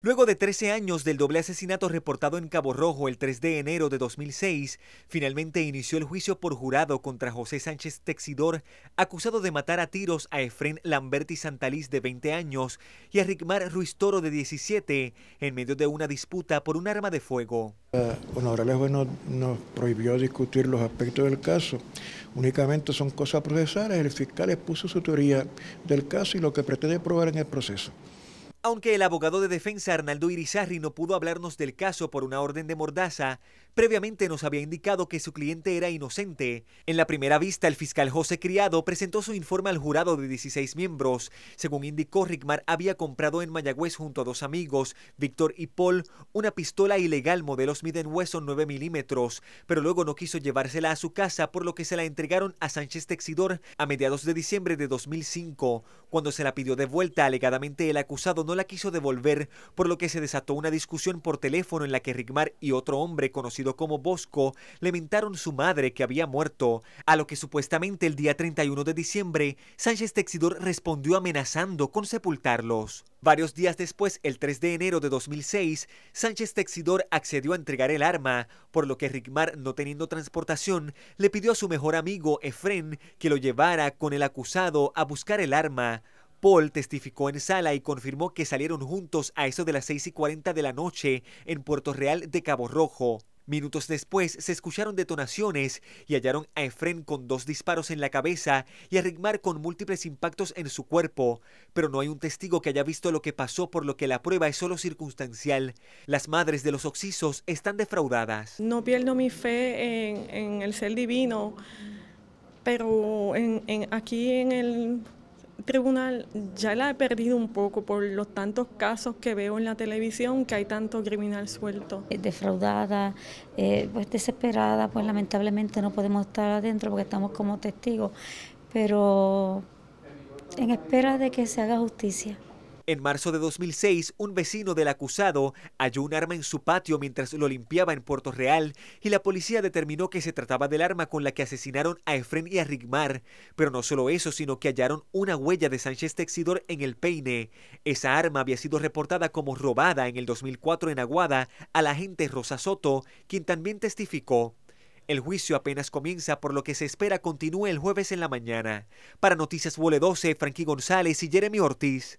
Luego de 13 años del doble asesinato reportado en Cabo Rojo el 3 de enero de 2006, finalmente inició el juicio por jurado contra José Sánchez Texidor, acusado de matar a tiros a Efrén Lamberti Santalís de 20 años y a Rickmar Ruiz Toro de 17, en medio de una disputa por un arma de fuego. honorable juez nos prohibió discutir los aspectos del caso, únicamente son cosas procesales, el fiscal expuso su teoría del caso y lo que pretende probar en el proceso. Aunque el abogado de defensa Arnaldo Irizarri no pudo hablarnos del caso por una orden de mordaza, previamente nos había indicado que su cliente era inocente. En la primera vista, el fiscal José Criado presentó su informe al jurado de 16 miembros. Según indicó, Rickmar había comprado en Mayagüez junto a dos amigos, Víctor y Paul, una pistola ilegal modelo Smith Wesson 9 milímetros, pero luego no quiso llevársela a su casa, por lo que se la entregaron a Sánchez Texidor a mediados de diciembre de 2005. Cuando se la pidió de vuelta, alegadamente el acusado no la quiso devolver, por lo que se desató una discusión por teléfono en la que Rigmar y otro hombre conocido como Bosco lamentaron su madre que había muerto, a lo que supuestamente el día 31 de diciembre Sánchez Texidor respondió amenazando con sepultarlos. Varios días después, el 3 de enero de 2006, Sánchez Texidor accedió a entregar el arma, por lo que Rigmar, no teniendo transportación, le pidió a su mejor amigo Efren que lo llevara con el acusado a buscar el arma. Paul testificó en sala y confirmó que salieron juntos a eso de las 6 y 40 de la noche en Puerto Real de Cabo Rojo. Minutos después se escucharon detonaciones y hallaron a Efren con dos disparos en la cabeza y a Rigmar con múltiples impactos en su cuerpo, pero no hay un testigo que haya visto lo que pasó por lo que la prueba es solo circunstancial. Las madres de los oxisos están defraudadas. No pierdo mi fe en, el ser divino, pero aquí en el tribunal ya la he perdido un poco por los tantos casos que veo en la televisión, que hay tanto criminal suelto. Eh, defraudada, eh, pues desesperada, pues lamentablemente no podemos estar adentro porque estamos como testigos, pero en espera de que se haga justicia. En marzo de 2006, un vecino del acusado halló un arma en su patio mientras lo limpiaba en Puerto Real y la policía determinó que se trataba del arma con la que asesinaron a Efren y a Rigmar. Pero no solo eso, sino que hallaron una huella de Sánchez Texidor en el peine. Esa arma había sido reportada como robada en el 2004 en Aguada a la agente Rosa Soto, quien también testificó. El juicio apenas comienza, por lo que se espera continúe el jueves en la mañana. Para Noticias Vole 12, Frankie González y Jeremy Ortiz.